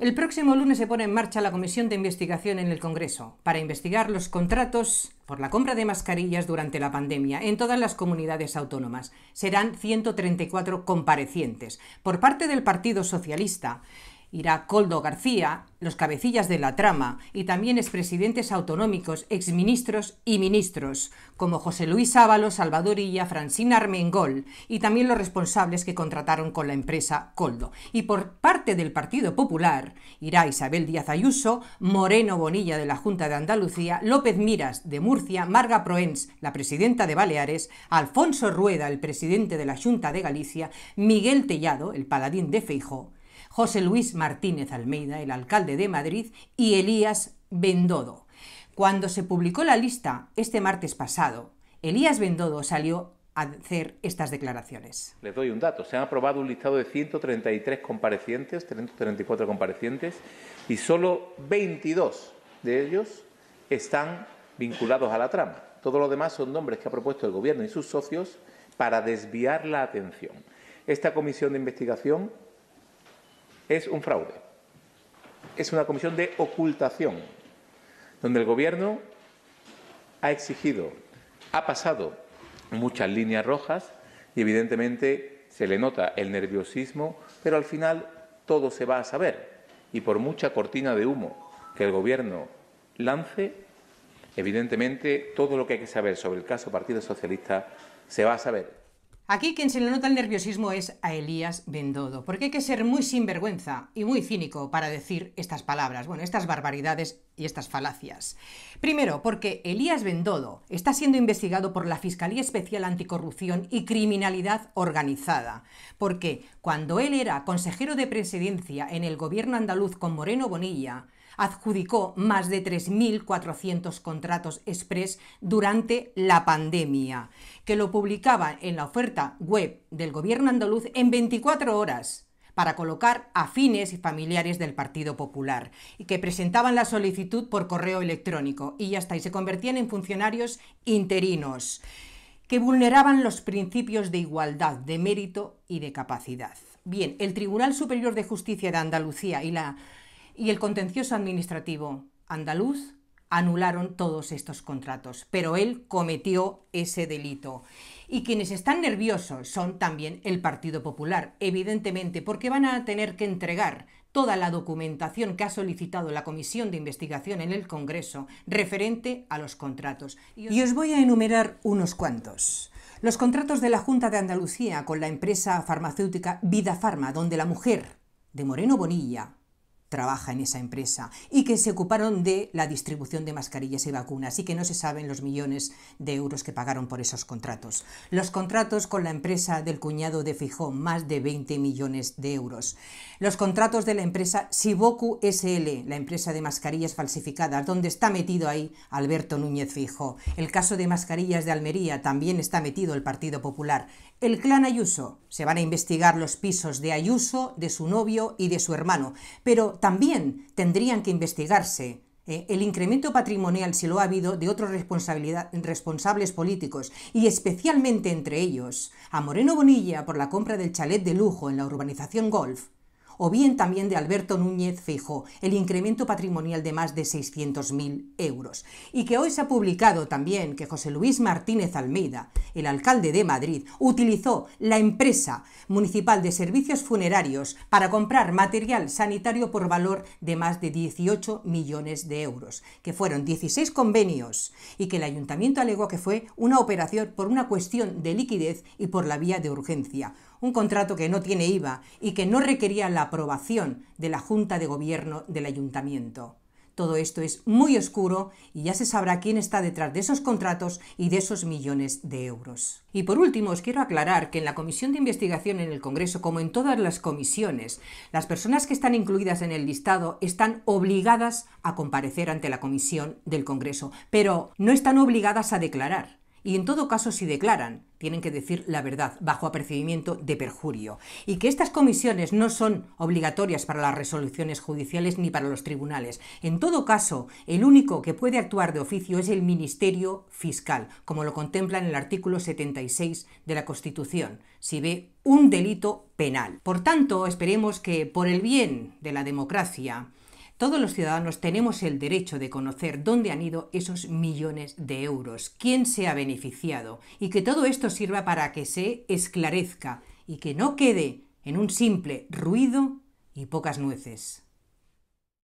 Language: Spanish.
El próximo lunes se pone en marcha la comisión de investigación en el Congreso para investigar los contratos por la compra de mascarillas durante la pandemia en todas las comunidades autónomas. Serán 134 comparecientes. Por parte del Partido Socialista, irá Coldo García, los cabecillas de la trama y también expresidentes autonómicos, exministros y ministros, como José Luis Ábalos, Salvador Illa, Francina Armengol y también los responsables que contrataron con la empresa Coldo. Y por parte del Partido Popular irá Isabel Díaz Ayuso, Moreno Bonilla de la Junta de Andalucía, López Miras de Murcia, Marga Proens, la presidenta de Baleares, Alfonso Rueda, el presidente de la Junta de Galicia, Miguel Tellado, el paladín de Feijóo, José Luis Martínez Almeida, el alcalde de Madrid, y Elías Bendodo. Cuando se publicó la lista este martes pasado, Elías Bendodo salió a hacer estas declaraciones. Les doy un dato. Se han aprobado un listado de 133 comparecientes, 334 comparecientes, y solo 22 de ellos están vinculados a la trama. Todos los demás son nombres que ha propuesto el Gobierno y sus socios para desviar la atención. Esta comisión de investigación es un fraude. Es una comisión de ocultación, donde el Gobierno ha exigido, ha pasado muchas líneas rojas y evidentemente se le nota el nerviosismo, pero al final todo se va a saber y por mucha cortina de humo que el Gobierno lance, evidentemente todo lo que hay que saber sobre el caso Partido Socialista se va a saber. Aquí quien se le nota el nerviosismo es a Elías Bendodo, porque hay que ser muy sinvergüenza y muy cínico para decir estas palabras, bueno, estas barbaridades y estas falacias. Primero, porque Elías Bendodo está siendo investigado por la Fiscalía Especial Anticorrupción y Criminalidad Organizada, porque cuando él era consejero de presidencia en el gobierno andaluz con Moreno Bonilla, adjudicó más de 3.400 contratos express durante la pandemia, que lo publicaba en la oferta web del gobierno andaluz en 24 horas para colocar afines y familiares del Partido Popular, y que presentaban la solicitud por correo electrónico, y ya está, y se convertían en funcionarios interinos, que vulneraban los principios de igualdad, de mérito y de capacidad. Bien, el Tribunal Superior de Justicia de Andalucía y la y el contencioso administrativo andaluz anularon todos estos contratos, pero él cometió ese delito. Y quienes están nerviosos son también el Partido Popular, evidentemente, porque van a tener que entregar toda la documentación que ha solicitado la Comisión de Investigación en el Congreso referente a los contratos. Y os voy a enumerar unos cuantos. Los contratos de la Junta de Andalucía con la empresa farmacéutica Vida Farma, donde la mujer de Moreno Bonilla, trabaja en esa empresa y que se ocuparon de la distribución de mascarillas y vacunas y que no se saben los millones de euros que pagaron por esos contratos. Los contratos con la empresa del cuñado de Fijó, más de 20 millones de euros. Los contratos de la empresa Siboku SL, la empresa de mascarillas falsificadas, donde está metido ahí Alberto Núñez Fijó. El caso de mascarillas de Almería también está metido el Partido Popular. El clan Ayuso, se van a investigar los pisos de Ayuso, de su novio y de su hermano, pero también tendrían que investigarse eh, el incremento patrimonial, si lo ha habido, de otros responsables políticos y especialmente entre ellos a Moreno Bonilla por la compra del chalet de lujo en la urbanización Golf o bien también de Alberto Núñez Fijo, el incremento patrimonial de más de 600.000 euros. Y que hoy se ha publicado también que José Luis Martínez Almeida, el alcalde de Madrid, utilizó la empresa municipal de servicios funerarios para comprar material sanitario por valor de más de 18 millones de euros, que fueron 16 convenios y que el ayuntamiento alegó que fue una operación por una cuestión de liquidez y por la vía de urgencia un contrato que no tiene IVA y que no requería la aprobación de la Junta de Gobierno del Ayuntamiento. Todo esto es muy oscuro y ya se sabrá quién está detrás de esos contratos y de esos millones de euros. Y por último, os quiero aclarar que en la comisión de investigación en el Congreso, como en todas las comisiones, las personas que están incluidas en el listado están obligadas a comparecer ante la comisión del Congreso, pero no están obligadas a declarar y en todo caso si declaran, tienen que decir la verdad bajo apercibimiento de perjurio, y que estas comisiones no son obligatorias para las resoluciones judiciales ni para los tribunales. En todo caso, el único que puede actuar de oficio es el Ministerio Fiscal, como lo contempla en el artículo 76 de la Constitución, si ve un delito penal. Por tanto, esperemos que por el bien de la democracia, todos los ciudadanos tenemos el derecho de conocer dónde han ido esos millones de euros, quién se ha beneficiado y que todo esto sirva para que se esclarezca y que no quede en un simple ruido y pocas nueces.